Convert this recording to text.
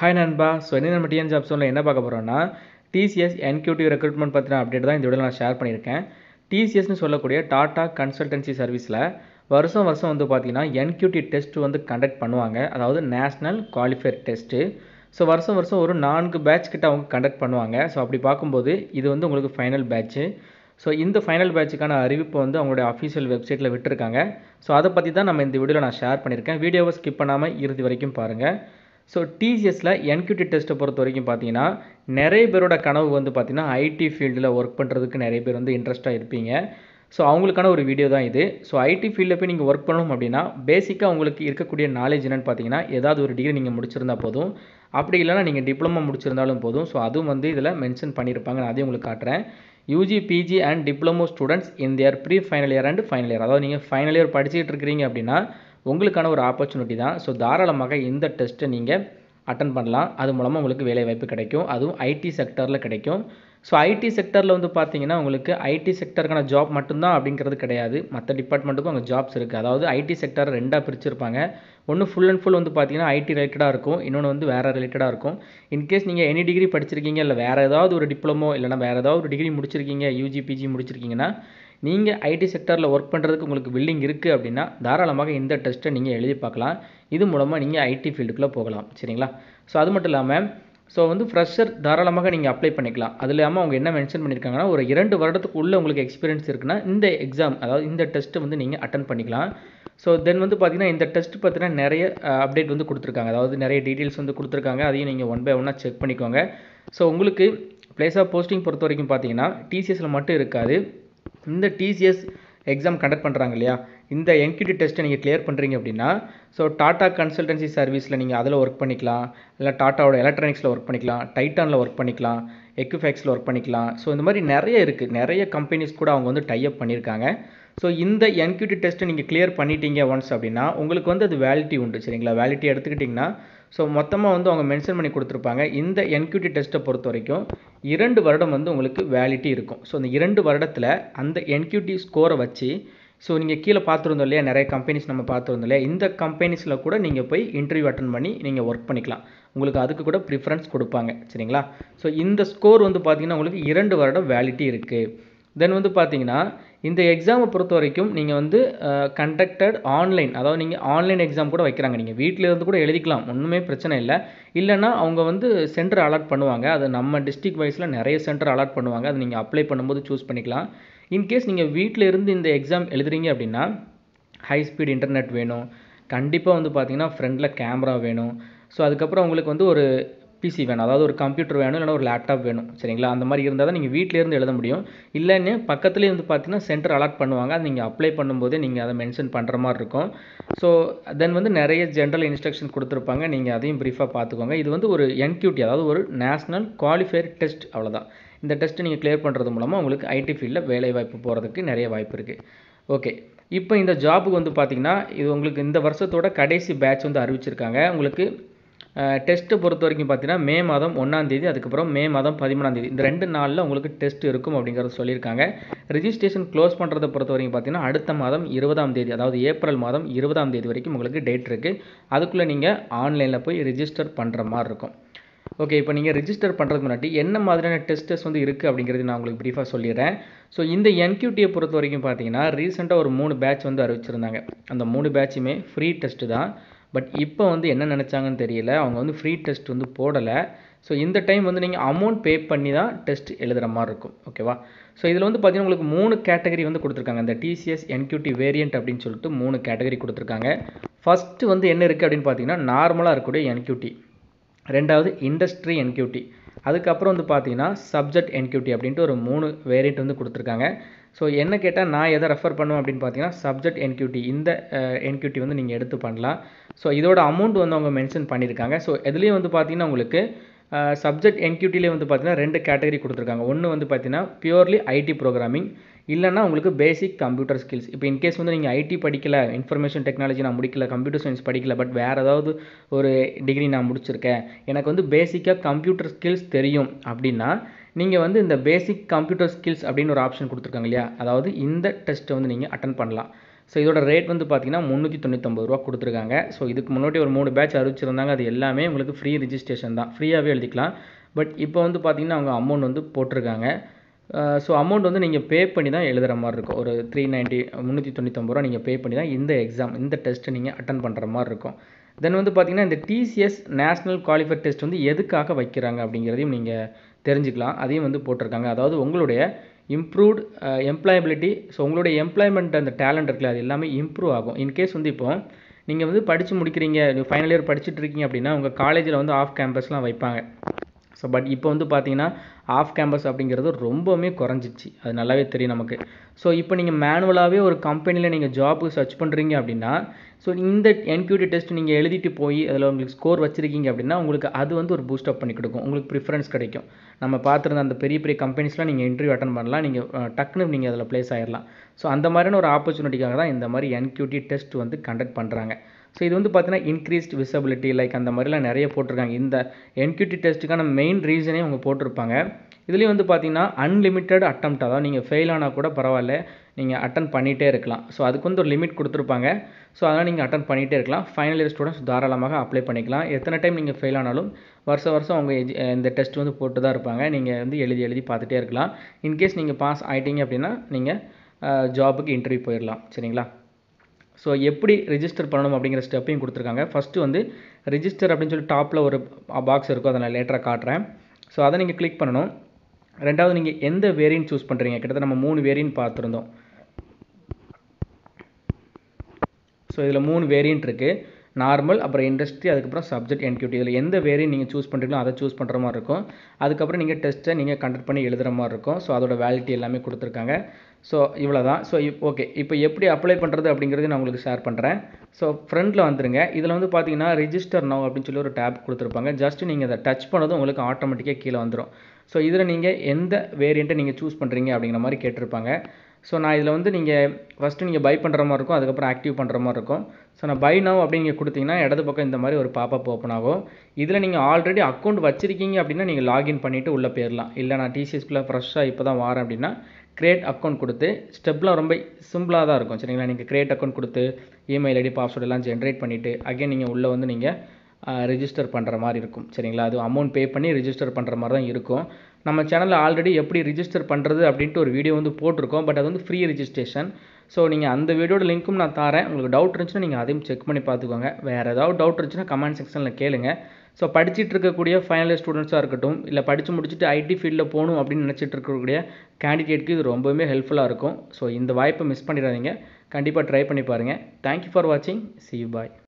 hi நண்பா so என்ன நம்ம டிஎன் ஜாப் என்ன பார்க்க போகிறோம்னா டிசிஎஸ் என்கியூடி ரெக்ரூட்மெண்ட் பற்றின அப்டேட் தான் இந்த வீடியோ நான் ஷேர் பண்ணியிருக்கேன் டிசிஎஸ்னு சொல்லக்கூடிய டாடா கன்சல்டன்சி சர்வீஸில் வருஷம் வருஷம் வந்து பார்த்திங்கன்னா என்கியூடி டெஸ்ட் வந்து கண்டக்ட் பண்ணுவாங்க அதாவது நேஷ்னல் குவாலிஃபயர் டெஸ்ட்டு ஸோ வருஷம் வருஷம் ஒரு நான்கு பேட்ச் கிட்ட அவங்க கண்டக்ட் பண்ணுவாங்க ஸோ அப்படி பார்க்கும்போது இது வந்து உங்களுக்கு ஃபைனல் பேட்ச்சு ஸோ இந்த ஃபைனல் பேட்சுக்கான அறிவிப்பு வந்து அவங்களுடைய அஃபீஷியல் வெப்சைட்டில் விட்டுருக்காங்க ஸோ அதை பற்றி தான் நம்ம இந்த வீடியோவில் நான் ஷேர் பண்ணியிருக்கேன் வீடியோவை ஸ்கிப் பண்ணாமல் இறுதி வரைக்கும் பாருங்கள் ஸோ டிசிஎஸில் என்கியூடி டெஸ்ட்டை பொறுத்த வரைக்கும் பார்த்தீங்கன்னா நிறைய பேரோட கனவு வந்து பார்த்திங்கன்னா ஐடி ஃபீல்டில் ஒர்க் பண்ணுறதுக்கு நிறைய பேர் வந்து இன்ட்ரெஸ்ட்டாக இருப்பீங்க ஸோ அவங்களுக்கான ஒரு வீடியோ தான் இது ஸோ ஐடி ஃபீல்டில் போய் நீங்கள் ஒர்க் பண்ணணும் அப்படின்னா பேசிக்காக உங்களுக்கு இருக்கக்கூடிய நாலேஜ் என்னென்னு பார்த்தீங்கன்னா ஏதாவது ஒரு டிகிரி நீங்கள் முடிச்சிருந்தா போதும் அப்படி இல்லைனா நீங்கள் டிப்ளமோ முடிச்சிருந்தாலும் போதும் ஸோ அதுவும் வந்து இதில் மென்ஷன் பண்ணியிருப்பாங்க நான் அதையும் உங்களுக்கு காட்டுறேன் UG PG and diploma students in year pre final year and final year அதாவது நீங்கள் ஃபைனல் இயர் படிச்சுக்கிட்டு இருக்கிறீங்க அப்படின்னா உங்களுக்கான ஒரு ஆப்பர்ச்சுனிட்டி தான் ஸோ தாராளமாக இந்த டெஸ்ட்டை நீங்கள் அட்டன் பண்ணலாம் அது மூலமாக உங்களுக்கு வேலைவாய்ப்பு கிடைக்கும் அதுவும் ஐடி செக்டரில் கிடைக்கும் ஸோ ஐடி செக்டரில் வந்து பார்த்தீங்கன்னா உங்களுக்கு ஐடி செக்டருக்கான ஜாப் மட்டும்தான் அப்படிங்கிறது கிடையாது மற்ற டிபார்ட்மெண்ட்டுக்கும் அங்கே ஜாப்ஸ் இருக்குது அதாவது ஐடி செக்டரை ரெண்டாக பிரிச்சிருப்பாங்க ஒன்று ஃபுல் அண்ட் ஃபுல் வந்து பார்த்திங்கன்னா ஐடி ரிலேட்டடாக இருக்கும் இன்னொன்று வந்து வேறு ரிலேட்டடாக இருக்கும் இன்கேஸ் நீங்கள் எனி டிகிரி படிச்சிருக்கீங்க இல்லை வேறு ஏதாவது ஒரு டிப்ளமோ இல்லைனா வேறு ஏதாவது ஒரு டிகிரி முடிச்சிருக்கீங்க யூஜி பிஜி முடிச்சிருக்கீங்கன்னா நீங்கள் ஐடி செக்டரில் ஒர்க் பண்ணுறதுக்கு உங்களுக்கு வில்லிங் இருக்குது அப்படின்னா தாராளமாக இந்த டெஸ்ட்டை நீங்கள் எழுதி பார்க்கலாம் இது மூலமாக நீங்கள் ஐடி ஃபீல்டுக்குள்ளே போகலாம் சரிங்களா ஸோ அது மட்டும் இல்லாமல் ஸோ வந்து ஃப்ரெஷர் தாராளமாக நீங்கள் அப்ளை பண்ணிக்கலாம் அது இல்லாமல் அவங்க என்ன மென்ஷன் பண்ணியிருக்காங்கன்னா ஒரு இரண்டு வருடத்துக்கு உள்ளே உங்களுக்கு எக்ஸ்பீரியன்ஸ் இருக்குன்னா இந்த எக்ஸாம் அதாவது இந்த டெஸ்ட்டு வந்து நீங்கள் அட்டன் பண்ணிக்கலாம் ஸோ தென் வந்து பார்த்திங்கன்னா இந்த டெஸ்ட் பார்த்தீங்கன்னா நிறைய அப்டேட் வந்து கொடுத்துருக்காங்க அதாவது நிறைய டீட்டெயில்ஸ் வந்து கொடுத்துருக்காங்க அதையும் நீங்கள் ஒன் பை ஒன்னாக செக் பண்ணிக்கோங்க ஸோ உங்களுக்கு பிளேஸ் ஆஃப் போஸ்டிங் பொறுத்த வரைக்கும் பார்த்தீங்கன்னா டிசிஎஸில் மட்டும் இருக்காது இந்த டிசிஎஸ் எக்ஸாம் கண்டக்ட் பண்ணுறாங்க இல்லையா இந்த என்கியூடி டெஸ்ட்டை நீங்கள் கிளியர் பண்ணுறீங்க அப்படின்னா ஸோ டாட்டா கன்சல்டன்சி சர்வீஸில் நீங்கள் அதில் ஒர்க் பண்ணிக்கலாம் இல்லை டாட்டாவோட எலக்ட்ரானிக்ஸில் ஒர்க் பண்ணிக்கலாம் டைட்டானில் ஒர்க் பண்ணிக்கலாம் எக்குஃபேக்ஸில் ஒர்க் பண்ணிக்கலாம் ஸோ இந்த மாதிரி நிறைய இருக்குது நிறைய கம்பெனிஸ் கூட அவங்க வந்து டைப் பண்ணியிருக்காங்க ஸோ இந்த என்கியூடி டெஸ்ட்டை நீங்கள் கிளியர் பண்ணிட்டீங்க ஒன்ஸ் அப்படின்னா உங்களுக்கு வந்து அது வேலிட்டி உண்டு சரிங்களா வேலிட்டி எடுத்துக்கிட்டிங்கன்னா ஸோ மொத்தமாக வந்து அவங்க மென்ஷன் பண்ணி கொடுத்துருப்பாங்க இந்த என்கியூடி டெஸ்ட்டை பொறுத்த வரைக்கும் இரண்டு வருடம் வந்து உங்களுக்கு வேலிட்டி இருக்கும் ஸோ அந்த இரண்டு வருடத்தில் அந்த என்கியூடி ஸ்கோரை வச்சு ஸோ நீங்கள் கீழே பார்த்துருந்தோம் இல்லையா நிறைய கம்பெனிஸ் நம்ம பார்த்துருந்தோம் இல்லையா இந்த கம்பெனிஸில் கூட நீங்கள் போய் இன்டர்வியூ அட்டன் பண்ணி நீங்கள் ஒர்க் பண்ணிக்கலாம் உங்களுக்கு அதுக்கு கூட ப்ரிஃபரன்ஸ் கொடுப்பாங்க சரிங்களா ஸோ இந்த ஸ்கோர் வந்து பார்த்திங்கன்னா உங்களுக்கு இரண்டு வருடம் வேலிட்டி இருக்குது தென் வந்து பார்த்திங்கன்னா இந்த எக்ஸாமை பொறுத்த வரைக்கும் நீங்கள் வந்து கண்டக்டட் ஆன்லைன் அதாவது நீங்கள் ஆன்லைன் எக்ஸாம் கூட வைக்கிறாங்க நீங்கள் வீட்டில் இருந்து கூட எழுதிக்கலாம் ஒன்றுமே பிரச்சனை இல்லை இல்லைனா அவங்க வந்து சென்டர் அலாட் பண்ணுவாங்க அது நம்ம டிஸ்ட்ரிக் வைஸில் நிறைய சென்டர் அலாட் பண்ணுவாங்க அது நீங்கள் அப்ளை பண்ணும்போது சூஸ் பண்ணிக்கலாம் இன்கேஸ் நீங்கள் வீட்டில் இருந்து இந்த எக்ஸாம் எழுதுறீங்க அப்படின்னா ஹை ஸ்பீட் இன்டர்நெட் வேணும் கண்டிப்பாக வந்து பார்த்திங்கன்னா ஃப்ரெண்டில் கேமரா வேணும் ஸோ அதுக்கப்புறம் உங்களுக்கு வந்து ஒரு பிசி வேணும் அதாவது ஒரு கம்ப்யூட்டர் வேணும் இல்லைனா ஒரு லேப்டாப் வேணும் சரிங்களா அந்த மாதிரி இருந்தால் தான் நீங்கள் வீட்டிலேருந்து எழுத முடியும் இல்லைன்னு பக்கத்துலேயே வந்து பார்த்தீங்கன்னா சென்டர் அலாட் பண்ணுவாங்க அது நீங்கள் அப்ளை பண்ணும்போதே நீங்கள் அதை மென்ஷன் பண்ணுற மாதிரி இருக்கும் ஸோ தென் வந்து நிறைய ஜென்ரல் இன்ஸ்ட்ரக்ஷன் கொடுத்துருப்பாங்க நீங்கள் அதையும் ப்ரீஃபாக பார்த்துக்கோங்க இது வந்து ஒரு என்கியூட்டி அதாவது ஒரு நேஷ்னல் குவாலிஃபையர் டெஸ்ட் அவ்வளோதான் இந்த டெஸ்ட்டு நீங்கள் கிளியர் பண்ணுறது மூலமாக உங்களுக்கு ஐடி ஃபீல்டில் வேலை வாய்ப்பு போகிறதுக்கு நிறைய வாய்ப்பு இருக்குது ஓகே இப்போ இந்த ஜாபுக்கு வந்து பார்த்திங்கன்னா இது உங்களுக்கு இந்த வருஷத்தோட கடைசி பேட்ச் வந்து அறிவிச்சிருக்காங்க உங்களுக்கு டெஸ்ட்டு பொறுத்த வரைக்கும் பார்த்தீங்கன்னா மே மாதம் ஒன்றாந்தேதி அதுக்கப்புறம் மே மாதம் பதிமூணாந்தேதி இந்த ரெண்டு நாளில் உங்களுக்கு டெஸ்ட் இருக்கும் அப்படிங்கிறத சொல்லியிருக்காங்க ரிஜிஸ்ட்ரேஷன் க்ளோஸ் பண்ணுறதை பொறுத்த வரைக்கும் பார்த்தீங்கன்னா அடுத்த மாதம் இருபதாம் தேதி அதாவது ஏப்ரல் மாதம் இருபதாம் தேதி வரைக்கும் உங்களுக்கு டேட் இருக்குது அதுக்குள்ளே நீங்கள் ஆன்லைனில் போய் ரிஜிஸ்டர் பண்ணுற மாதிரி இருக்கும் ஓகே இப்போ நீங்கள் ரிஜிஸ்டர் பண்ணுறதுக்கு முன்னாடி என்ன மாதிரியான டெஸ்ட்டஸ் வந்து இருக்குது அப்படிங்கிறது நான் உங்களுக்கு ப்ரீஃபாக சொல்லிடுறேன் ஸோ இந்த என்கியூட்டியை பொறுத்த வரைக்கும் பார்த்தீங்கன்னா ரீசெண்டாக ஒரு மூணு பேட்ச் வந்து அறிவிச்சிருந்தாங்க அந்த மூணு பேட்சுமே ஃப்ரீ டெஸ்ட்டு தான் பட் இப்போ வந்து என்ன நினச்சாங்கன்னு தெரியல அவங்க வந்து ஃப்ரீ டெஸ்ட் வந்து போடலை ஸோ இந்த டைம் வந்து நீங்கள் அமௌண்ட் பே பண்ணி தான் டெஸ்ட் எழுதுகிற மாதிரி இருக்கும் ஓகேவா ஸோ இதில் வந்து பார்த்தீங்கன்னா உங்களுக்கு மூணு கேட்டகரி வந்து கொடுத்துருக்காங்க இந்த டிசிஎஸ் என்கியூடி வேரியன்ட் அப்படின்னு சொல்லிட்டு மூணு கேட்டகரி கொடுத்துருக்காங்க ஃபஸ்ட்டு வந்து என்ன இருக்குது அப்படின்னு பார்த்தீங்கன்னா நார்மலாக இருக்கக்கூடிய என்கியூடி ரெண்டாவது இண்டஸ்ட்ரி என்கியூட்டி அதுக்கப்புறம் வந்து பார்த்தீங்கன்னா சப்ஜெக்ட் என்கியூட்டி அப்படின்ட்டு ஒரு மூணு வேரியண்ட் வந்து கொடுத்துருக்காங்க ஸோ என்ன கேட்டால் நான் எதை ரெஃபர் பண்ணுவேன் அப்படின்னு பார்த்தீங்கன்னா சப்ஜெக்ட் என்கியூட்டி இந்த என்கியூட்டி வந்து நீங்கள் எடுத்து பண்ணலாம் ஸோ இதோட அமௌண்ட் வந்து அவங்க மென்ஷன் பண்ணியிருக்காங்க ஸோ எதுலேயும் வந்து பார்த்தீங்கன்னா உங்களுக்கு சப்ஜெக்ட் என்கியூட்டிலே வந்து பார்த்தீங்கன்னா ரெண்டு கேட்டகரி கொடுத்துருக்காங்க ஒன்று வந்து பார்த்தீங்கன்னா பியூர்லி ஐடி ப்ரோக்ராமிங் இல்லைனா உங்களுக்கு பேசிக் கம்ப்யூட்டர் ஸ்கில்ஸ் இப்போ இன்கேஸ் வந்து நீங்கள் ஐடி படிக்கலை இன்ஃபர்மேஷன் டெக்னாலஜி நான் முடிக்கல கம்ப்யூட்டர் சயின்ஸ் படிக்கல பட் வேறு ஏதாவது ஒரு டிகிரி நான் முடிச்சிருக்கேன் எனக்கு வந்து பேசிக்காக கம்ப்யூட்டர் ஸ்கில்ஸ் தெரியும் அப்படின்னா நீங்கள் வந்து இந்த பேசிக் கம்ப்யூட்டர் ஸ்கில்ஸ் அப்படின்னு ஒரு ஆப்ஷன் கொடுத்துருக்காங்க இல்லையா அதாவது இந்த டெஸ்ட்டை வந்து நீங்கள் அட்டன் பண்ணலாம் ஸோ இதோட ரேட் வந்து பார்த்தீங்கன்னா முந்நூற்றி தொண்ணூற்றம்பது ரூபா கொடுத்துருக்காங்க ஸோ இதுக்கு முன்னாடி ஒரு மூணு பேட்ச் அறிவிச்சிருந்தாங்க அது எல்லாமே உங்களுக்கு ஃப்ரீ ரிஜிஸ்ட்ரேஷன் தான் ஃப்ரீயாகவே எழுதிக்கலாம் பட் இப்போ வந்து பார்த்திங்கன்னா அவங்க அமௌண்ட் வந்து போட்டிருக்காங்க ஸோ அமௌண்ட் வந்து நீங்கள் பே பண்ணி தான் எழுதுகிற மாதிரி இருக்கும் ஒரு த்ரீ நைன்ட்டி முந்நூற்றி தொண்ணூற்றம்பது ரூபா நீங்கள் பே பண்ணி தான் இந்த எக்ஸாம் இந்த டெஸ்ட்டை நீங்கள் அட்டன் பண்ணுற மாதிரி இருக்கும் தென் வந்து பார்த்திங்கன்னா இந்த டிசிஎஸ் நேஷ்னல் குவாலிஃபை டெஸ்ட் வந்து எதுக்காக வைக்கிறாங்க அப்படிங்கிறதையும் நீங்கள் தெரிஞ்சுக்கலாம் அதையும் வந்து போட்டிருக்காங்க அதாவது உங்களுடைய இம்ப்ரூவ்ட் எம்ப்ளாயபிலிட்டி ஸோ உங்களுடைய எம்ப்ளாய்மெண்ட் அந்த டேலண்ட் இருக்குல்ல அது எல்லாமே இம்ப்ரூவ் ஆகும் இன்கேஸ் வந்து இப்போ நீங்கள் வந்து படித்து முடிக்கிறீங்க ஃபைனல் இயர் படிச்சுட்டு இருக்கீங்க அப்படின்னா உங்கள் காலேஜில் வந்து ஆஃப் கேம்பஸ்லாம் வைப்பாங்க ஸோ பட் இப்போ வந்து பார்த்தீங்கன்னா ஆஃப் கேம்பஸ் அப்படிங்கிறது ரொம்பவுமே குறைஞ்சிச்சு அது நல்லாவே தெரியும் நமக்கு ஸோ இப்போ நீங்கள் மேனுவலாகவே ஒரு கம்பெனியில் நீங்கள் ஜாப்புக்கு சர்ச் பண்ணுறீங்க அப்படின்னா ஸோ இந்த என்கியூடி டெஸ்ட் நீங்கள் எழுதிட்டு போய் அதில் உங்களுக்கு ஸ்கோர் வச்சுருக்கீங்க அப்படின்னா உங்களுக்கு அது வந்து ஒரு பூஸ்ட் அப் பண்ணி கொடுக்கும் உங்களுக்கு ப்ரிஃபரன்ஸ் கிடைக்கும் நம்ம பார்த்துருந்த அந்த பெரிய பெரிய கம்பெனிஸ்லாம் நீங்கள் இன்டர்வியூ அட்டன் பண்ணலாம் நீங்கள் டக்குன்னு நீங்கள் அதில் ப்ளேஸ் ஆயிடலாம் ஸோ அந்த மாதிரியான ஒரு ஆப்பர்ச்சுனிட்டிக்காக தான் இந்த மாதிரி என்கியூடி டெஸ்ட் வந்து கண்டக்ட் பண்ணுறாங்க ஸோ இது வந்து பார்த்தீங்கன்னா இன்க்ரீஸ்ட் விசபிலிட்டி லைக் அந்த மாதிரிலாம் நிறைய போட்டிருக்காங்க இந்த என்கியூடி டெஸ்ட்டுக்கான மெயின் ரீசனே அவங்க போட்டிருப்பாங்க இதுலேயும் வந்து பார்த்தீங்கன்னா அன்லிமிட்டட் அட்டம் அதாவது நீங்கள் ஃபெயில் ஆனால் கூட பரவாயில்ல நீங்கள் அட்டன் பண்ணிகிட்டே இருக்கலாம் ஸோ அதுக்கு வந்து ஒரு லிமிட் கொடுத்துருப்பாங்க ஸோ அதனால் நீங்கள் அட்டன் பண்ணிகிட்டே இருக்கலாம் ஃபைனல் இயர் ஸ்டூடெண்ட்ஸ் தாராளமாக அப்ளை பண்ணிக்கலாம் எத்தனை டைம் நீங்கள் ஃபெயில் ஆனாலும் வருஷம் வருஷம் அவங்க இந்த டெஸ்ட் வந்து போட்டு தான் இருப்பாங்க நீங்கள் வந்து எழுதி எழுதி பார்த்துட்டே இருக்கலாம் இன்கேஸ் நீங்கள் பாஸ் ஆகிட்டீங்க அப்படின்னா நீங்கள் ஜாபுக்கு இன்டர்வியூ போயிடலாம் சரிங்களா ஸோ எப்படி ரிஜிஸ்டர் பண்ணணும் அப்படிங்கிற ஸ்டெப்பையும் கொடுத்துருக்காங்க ஃபஸ்ட்டு வந்து ரிஜிஸ்டர் அப்படின்னு சொல்லி டாப்பில் ஒரு பாக்ஸ் இருக்கும் அதை நான் லேட்டராக காட்டுறேன் ஸோ அதை நீங்கள் கிளிக் பண்ணணும் ரெண்டாவது நீங்கள் எந்த வேரியன்ட் சூஸ் பண்ணுறீங்க கிட்டத்தட்ட நம்ம மூணு வேரியன் பார்த்துருந்தோம் ஸோ இதில் மூணு வேரியன்ட் இருக்குது நார்மல் அப்புறம் இண்டஸ்ட்ரி அதுக்கப்புறம் சப்ஜெக்ட் என்கியூடி இதில் எந்த வேரையும் நீங்கள் சூஸ் பண்ணுறீங்களோ அதை சூஸ் பண்ணுற மாதிரி இருக்கும் அதுக்கப்புறம் நீங்கள் டெஸ்ட்டை நீங்கள் கண்டக்ட் பண்ணி எழுதுகிற மாதிரி இருக்கும் ஸோ அதோட வேலிட்டி எல்லாமே கொடுத்துருக்காங்க ஸோ இவ்வளோ தான் ஸோ ஓகே இப்போ எப்படி அப்ளை பண்ணுறது அப்படிங்கிறது நான் உங்களுக்கு ஷேர் பண்ணுறேன் ஸோ ஃப்ரண்ட்டில் வந்துருங்க இதில் வந்து பார்த்தீங்கன்னா ரிஜிஸ்டர் நோ அப்படின்னு சொல்லி ஒரு டேப் கொடுத்துருப்பாங்க ஜஸ்ட் நீங்கள் அதை டச் பண்ணதும் உங்களுக்கு ஆட்டோமேட்டிக்காக கீழே வந்துடும் ஸோ இதில் நீங்கள் எந்த வேரியண்ட்டை நீங்கள் சூஸ் பண்ணுறீங்க அப்படிங்கிற மாதிரி கேட்டிருப்பாங்க ஸோ நான் இதில் வந்து நீங்கள் ஃபஸ்ட்டு நீங்கள் பை பண்ணுற மாதிரி இருக்கும் அதுக்கப்புறம் ஆக்டிவ் பண்ணுற மாதிரி இருக்கும் ஸோ நான் பை அப்படி நீங்கள் கொடுத்தீங்கன்னா இடது பக்கம் இந்த மாதிரி ஒரு பாப்பப் ஓப்பன் ஆகும் இதில் நீங்கள் ஆல்ரெடி அக்கௌண்ட் வச்சிருக்கீங்க அப்படின்னா நீங்கள் லாகின் பண்ணிவிட்டு உள்ளே போயிடலாம் இல்லை நான் டிசிஎஸ்குள்ளே ஃப்ரெஷ்ஷாக இப்போ தான் வரேன் அப்படின்னா க்ரியேட் அக்கௌண்ட் கொடுத்து ஸ்டெப்லாம் ரொம்ப சிம்பிளாக தான் இருக்கும் சரிங்களா நீங்கள் க்ரியேட் அக்கௌண்ட் கொடுத்து இமெயில் ஐடி பாஸ்வேர்டு எல்லாம் ஜென்ரேட் பண்ணிவிட்டு அகைன் நீங்கள் உள்ளே வந்து நீங்கள் ரிஜிஸ்டர் பண்ணுற மாதிரி இருக்கும் சரிங்களா அது அமௌண்ட் பே பண்ணி ரிஜிஸ்டர் பண்ணுற மாதிரி தான் இருக்கும் நம்ம சேனலில் ஆல்ரெடி எப்படி ரிஜிஸ்டர் பண்ணுறது அப்படின்ட்டு ஒரு வீடியோ வந்து போட்டிருக்கோம் பட் அது வந்து ஃப்ரீ ரிஜிஸ்ட்ரேஷன் ஸோ நீங்கள் அந்த வீடியோட லிங்க்கும் நான் தரேன் உங்களுக்கு டவுட் இருந்துச்சுன்னா நீங்கள் அதையும் செக் பண்ணி பார்த்துக்கோங்க வேறு ஏதாவது டவுட் இருந்துச்சுன்னா கமெண்ட் செக்ஷனில் கேளுங்க ஸோ படிச்சுட்டு இருக்கக்கூடிய ஃபைனல் ஸ்டூடெண்ட்ஸாக இருக்கட்டும் இல்லை படித்து முடிச்சுட்டு ஐடி ஃபீல்டில் போகணும் அப்படின்னு நினச்சிட்டு இருக்கக்கூடிய கேண்டிடேட்க்கு இது ரொம்பவுமே ஹெல்ப்ஃபுல்லாக இருக்கும் ஸோ இந்த வாய்ப்பை மிஸ் பண்ணிடாதீங்க கண்டிப்பாக ட்ரை பண்ணி பாருங்கள் தேங்க்யூ ஃபார் வாட்சிங் சி பாய்